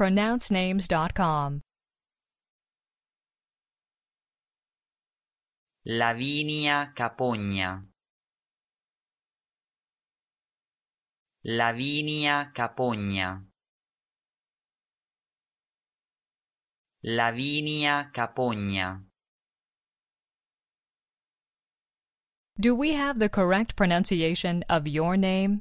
pronouncenames.com. Lavinia Capogna. Lavinia Capogna. Lavinia Capogna. Do we have the correct pronunciation of your name?